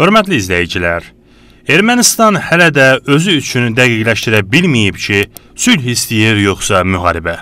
Hörmətli izləyicilər, Ermənistan hələ də özü üçün dəqiqləşdirə bilməyib ki, sülh istəyir yoxsa müharibə.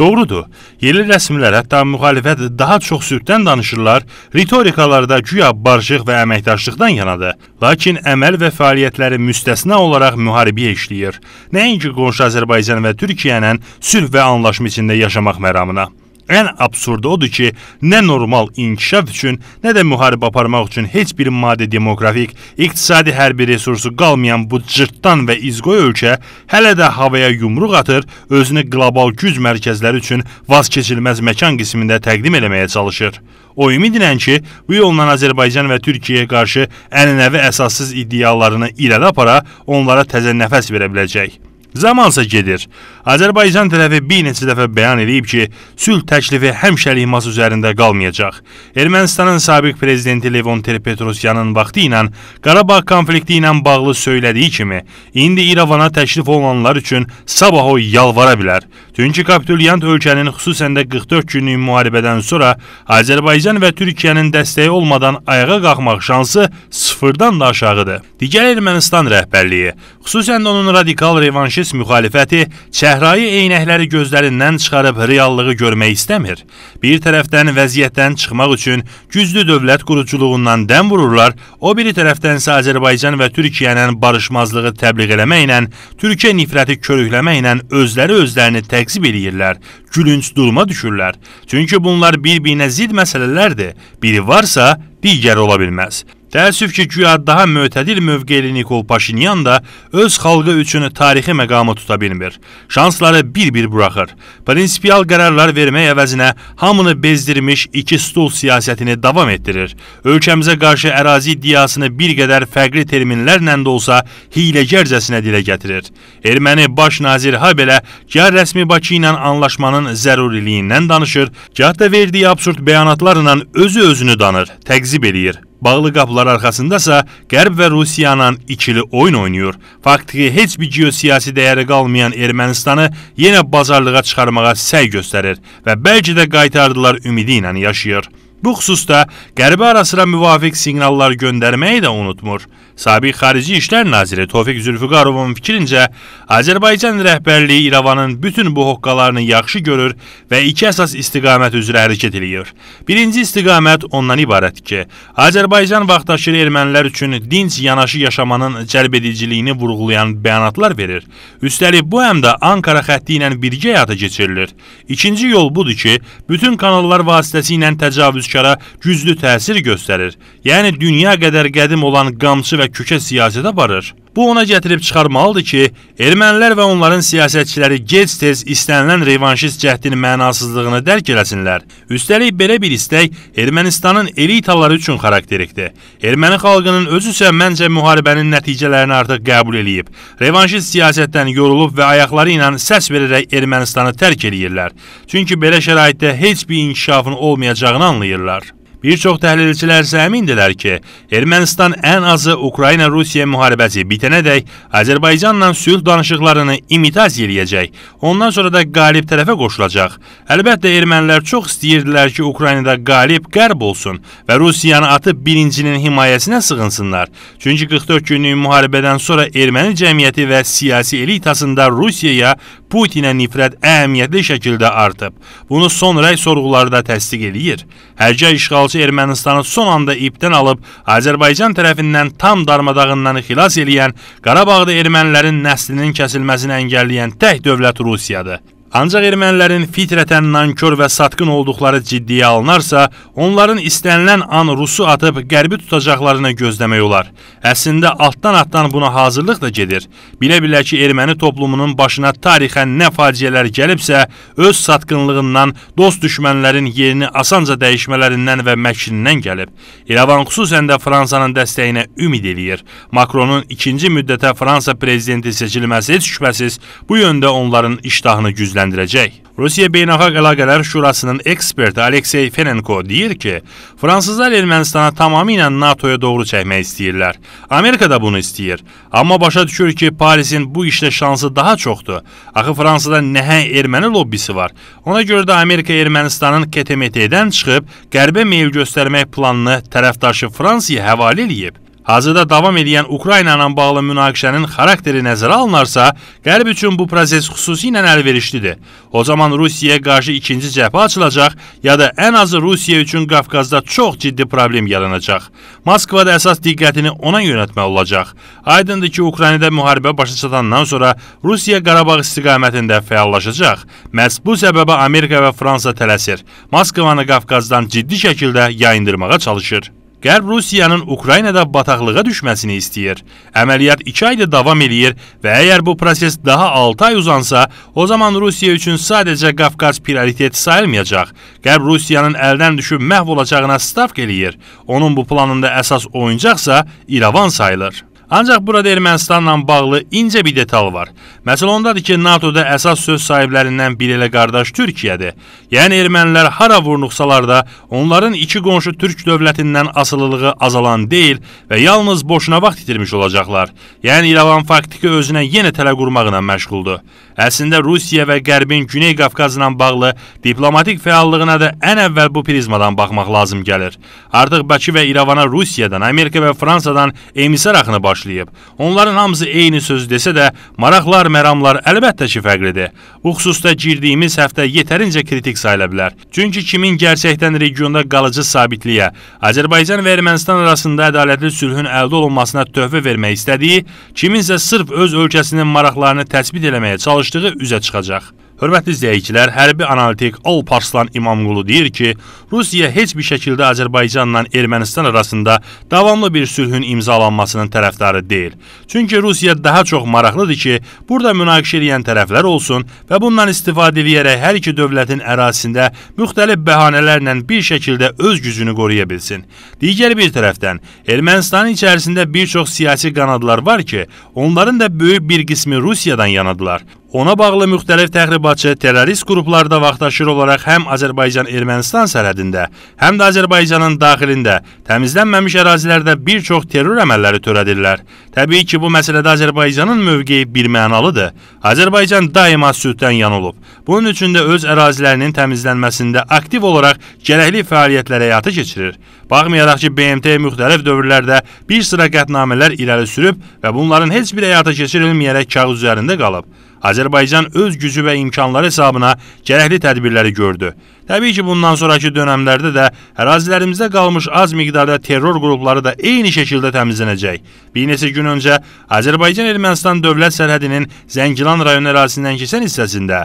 Doğrudur. Yerli rəsmilər, hətta müxalifət daha çox sülhdən danışırlar, ritorikalarda güya barışıq və əməkdaşlıqdan yanadır. Lakin əməl və fəaliyyətləri müstəsna olaraq müharibəyə işləyir. Nəinki qonşu Azərbaycan və Türkiyənin sülh və anlaşma içində yaşamaq məramına ən absurdu odur ki, nə normal inkişaf üçün, nə də müharibə aparmaq üçün heç bir maddi demoqrafik, iqtisadi hərbi resursu qalmayan bu cırtdan və izqoy ölkə hələ də havaya yumruq atır, özünü qlobal güc mərkəzləri üçün vazkeçilməz məkan qismində təqdim eləməyə çalışır. O ümidlə ki, bu yolla Azərbaycan və Türkiyəyə qarşı ənənəvi əsassız iddialarını irəli apara, onlara təzə nəfəs verə biləcək. Zamansa gedir. Azərbaycan tərəfi bir neçə dəfə bəyan edib ki, sülh təklifi həmişəlik masa üzərində qalmayacaq. Ermənistanın sabiq prezidenti Levon Terpetrosyanın vaxtı ilə Qarabağ konflikti ilə bağlı söylədiyi kimi, indi İrəvana təklif olunanlar üçün sabah o yalvara bilər. Çünki kapitulyant ölkənin xüsusən də 44 günlük müharibədən sonra Azərbaycan və Türkiyənin dəstəyi olmadan ayağa qalxmaq şansı sıfırdan da aşağıdır. Digər Ermənistan rəhbərliyi, xüsusən də onun radikal revanşı faşist müxalifəti çəhrayı eynəkləri gözlərindən çıxarıb reallığı görmək istəmir. Bir tərəfdən vəziyyətdən çıxmaq üçün güclü dövlət quruculuğundan dəm vururlar, o biri tərəfdən isə Azərbaycan və Türkiyənin barışmazlığı təbliğ eləməklə, Türkiyə nifrəti körükləməklə özləri özlərini təqsib eləyirlər, gülünc duruma düşürlər. Çünki bunlar bir-birinə zid məsələlərdir. Biri varsa, digəri ola bilməz. Təəssüf ki, güya daha mötədil mövqeli Nikol Paşinyan da öz xalqı üçün tarixi məqamı tuta bilmir. Şansları bir-bir buraxır. Prinsipial qərarlar vermək əvəzinə hamını bezdirmiş iki stul siyasətini davam etdirir. Ölkəmizə qarşı ərazi iddiasını bir qədər fərqli terminlərlə də olsa hiləgərcəsinə dilə gətirir. Erməni baş nazir ha belə gər rəsmi Bakı ilə anlaşmanın zəruriliyindən danışır, gah da verdiyi absurd bəyanatlarla özü özünü danır, təqzib eləyir. Bağlı qapılar arxasındasa Qərb və Rusiyanın ikili oyun oynayır. Faktiki heç bir geosiyasi dəyəri qalmayan Ermənistanı yenə bazarlığa çıxarmağa səy göstərir və bəlkə də qaytardılar ümidi ilə yaşayır. Bu xüsusda Qərbə ara sıra müvafiq siqnallar göndərməyi də unutmur. Sabiq Xarici İşlər Naziri Tofiq Zülfüqarovun fikrincə, Azərbaycan rəhbərliyi İrəvanın bütün bu hoqqalarını yaxşı görür və iki əsas istiqamət üzrə hərəkət eləyir. Birinci istiqamət ondan ibarət ki, Azərbaycan vaxtaşırı ermənilər üçün dinç yanaşı yaşamanın cəlbediciliyini vurğulayan bəyanatlar verir. Üstəlik bu həm də Ankara xətti ilə birgə həyata keçirilir. İkinci yol budur ki, bütün kanallar vasitəsilə təcavüzkara güclü təsir göstərir. Yəni dünya qədər qədim olan qamçı və kökə siyasət aparır. Bu ona gətirib çıxarmalıdır ki, ermənilər və onların siyasətçiləri gec-tez istənilən revanşist cəhdin mənasızlığını dərk eləsinlər. Üstəlik belə bir istək Ermənistanın elitaları üçün xarakterikdir. Erməni xalqının özü isə məncə müharibənin nəticələrini artıq qəbul eləyib. Revanşist siyasətdən yorulub və ayaqları ilə səs verərək Ermənistanı tərk eləyirlər. Çünki belə şəraitdə heç bir inkişafın olmayacağını anlayırlar. Bir çox təhlilçilər isə əmindirlər ki, Ermənistan ən azı Ukrayna-Rusiya müharibəsi bitənədək Azərbaycanla sülh danışıqlarını imitasiya eləyəcək. Ondan sonra da qalib tərəfə qoşulacaq. Əlbəttə ermənilər çox istəyirdilər ki, Ukraynada qalib qərb olsun və Rusiyanı atıb birincinin himayəsinə sığınsınlar. Çünki 44 günlük müharibədən sonra erməni cəmiyyəti və siyasi elitasında Rusiyaya, Putinə nifrət əhəmiyyətli şəkildə artıb. Bunu son rəy sorğuları da təsdiq eləyir. Hərcə işğal futbolçu Ermənistanı son anda ipdən alıb Azərbaycan tərəfindən tam darmadağından xilas eləyən, Qarabağda ermənilərin nəslinin kəsilməsini əngəlləyən tək dövlət Rusiyadır. Ancaq ermənilərin fitrətən nankör və satqın olduqları ciddiyə alınarsa, onların istənilən an Rusu atıb qərbi tutacaqlarını gözləmək olar. Əslində, altdan-altdan buna hazırlıq da gedir. Bilə-bilə ki, erməni toplumunun başına tarixən nə faciələr gəlibsə, öz satqınlığından, dost düşmənlərin yerini asanca dəyişmələrindən və məkrindən gəlib. İrəvan xüsusən də Fransanın dəstəyinə ümid eləyir. Makronun ikinci müddətə Fransa prezidenti seçilməsi heç şübhəsiz bu yöndə onların iştahını güclənir gücləndirəcək. Rusiya Beynəlxalq Əlaqələr Şurasının eksperti Aleksey Fenenko deyir ki, fransızlar Ermənistana tamamilə NATO-ya doğru çəkmək istəyirlər. Amerika da bunu istəyir. Amma başa düşür ki, Parisin bu işdə şansı daha çoxdur. Axı Fransada nəhəng erməni lobbisi var. Ona görə də Amerika Ermənistanın KTMT-dən çıxıb qərbə meyil göstərmək planını tərəfdaşı Fransiyaya həvalə eləyib. Hazırda davam edən Ukrayna ilə bağlı münaqişənin xarakteri nəzərə alınarsa, Qərb üçün bu proses xüsusilə əlverişlidir. O zaman Rusiyaya qarşı ikinci cəbhə açılacaq ya da ən azı Rusiya üçün Qafqazda çox ciddi problem yaranacaq. Moskvada əsas diqqətini ona yönəltmək olacaq. Aydındır ki, Ukraynada müharibə başa çatandan sonra Rusiya Qarabağ istiqamətində fəallaşacaq. Məhz bu səbəbə Amerika və Fransa tələsir. Moskvanı Qafqazdan ciddi şəkildə yayındırmağa çalışır. Qərb Rusiyanın Ukraynada bataqlığa düşməsini istəyir. Əməliyyat 2 ayda davam eləyir və əgər bu proses daha 6 ay uzansa, o zaman Rusiya üçün sadəcə Qafqaz prioritet sayılmayacaq. Qərb Rusiyanın əldən düşüb məhv olacağına stavk eləyir. Onun bu planında əsas oyuncaqsa İrəvan sayılır. Ancaq burada Ermənistanla bağlı incə bir detal var. Məsələ ondadır ki, NATO-da əsas söz sahiblərindən biri elə qardaş Türkiyədir. Yəni ermənilər hara vurnuxsalar da, onların iki qonşu türk dövlətindən asılılığı azalan deyil və yalnız boşuna vaxt itirmiş olacaqlar. Yəni İrəvan faktiki özünə yenə tələ qurmaqla məşğuldur. Əslində Rusiya və Qərbin Güney Qafqazla bağlı diplomatik fəallığına da ən əvvəl bu prizmadan baxmaq lazım gəlir. Artıq Bakı və İrəvana Rusiyadan, Amerika və Fransadan emissar axını başlayır başlayıb. Onların hamısı eyni söz desə də, maraqlar, məramlar əlbəttə ki, fərqlidir. Bu xüsusda girdiyimiz həftə yetərincə kritik sayıla bilər. Çünki kimin gerçəkdən regionda qalıcı sabitliyə, Azərbaycan və Ermənistan arasında ədalətli sülhün əldə olunmasına töhfə vermək istədiyi, kiminsə sırf öz ölkəsinin maraqlarını təsbit etməyə çalışdığı üzə çıxacaq. Hörmətli izləyicilər, hərbi analitik Olparslan İmamqulu deyir ki, Rusiya heç bir şəkildə Azərbaycanla Ermənistan arasında davamlı bir sülhün imzalanmasının tərəfdarı deyil. Çünki Rusiya daha çox maraqlıdır ki, burada münaqişə edən tərəflər olsun və bundan istifadə edərək hər iki dövlətin ərazisində müxtəlif bəhanələrlə bir şəkildə öz gücünü qoruya bilsin. Digər bir tərəfdən, Ermənistanın içərisində bir çox siyasi qanadlar var ki, onların da böyük bir qismi Rusiyadan yanadılar. Ona bağlı müxtəlif təxribatçı terrorist qruplar da vaxtaşır olaraq həm Azərbaycan-Ermənistan sərhədində, həm də Azərbaycanın daxilində təmizlənməmiş ərazilərdə bir çox terror əməlləri törədirlər. Təbii ki, bu məsələdə Azərbaycanın mövqeyi birmənalıdır. Azərbaycan daima sülhdən yan olub. Bunun üçün də öz ərazilərinin təmizlənməsində aktiv olaraq gərəkli fəaliyyətlərə həyata keçirir. Baxmayaraq ki, BMT müxtəlif dövrlərdə bir sıra qətnamələr irəli sürüb və bunların heç biri həyata keçirilməyərək kağız üzərində qalıb. Azərbaycan öz gücü və imkanları hesabına gərəkli tədbirləri gördü. Təbii ki, bundan sonrakı dönəmlərdə də ərazilərimizdə qalmış az miqdarda terror qrupları da eyni şəkildə təmizlənəcək. Bir neçə gün öncə Azərbaycan-Ermənistan dövlət sərhədinin Zəngilan rayon ərazisindən keçən hissəsində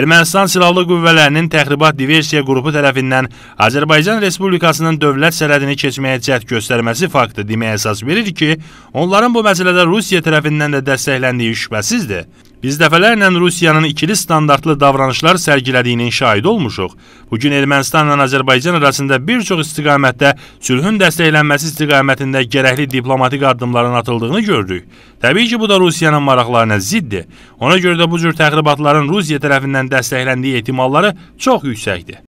Ermənistan silahlı qüvvələrinin təxribat diversiya qrupu tərəfindən Azərbaycan Respublikasının dövlət sərhədini keçməyə cəhd göstərməsi faktı deməyə əsas verir ki, onların bu məsələdə Rusiya tərəfindən də dəstəkləndiyi şübhəsizdir. Biz dəfələrlə Rusiyanın ikili standartlı davranışlar sərgilədiyinin şahid olmuşuq. Bu gün Ermənistanla Azərbaycan arasında bir çox istiqamətdə sülhün dəstəklənməsi istiqamətində gərəkli diplomatik addımların atıldığını gördük. Təbii ki, bu da Rusiyanın maraqlarına ziddir. Ona görə də bu cür təxribatların Rusiya tərəfindən dəstəkləndiyi ehtimalları çox yüksəkdir.